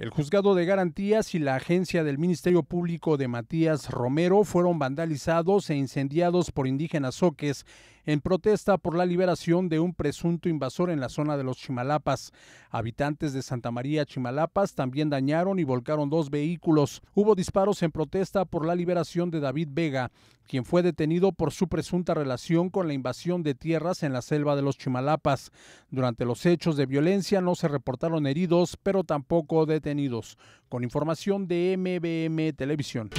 El juzgado de garantías y la agencia del Ministerio Público de Matías Romero fueron vandalizados e incendiados por indígenas soques en protesta por la liberación de un presunto invasor en la zona de los Chimalapas. Habitantes de Santa María Chimalapas también dañaron y volcaron dos vehículos. Hubo disparos en protesta por la liberación de David Vega, quien fue detenido por su presunta relación con la invasión de tierras en la selva de los Chimalapas. Durante los hechos de violencia no se reportaron heridos, pero tampoco detenidos. Con información de MBM Televisión.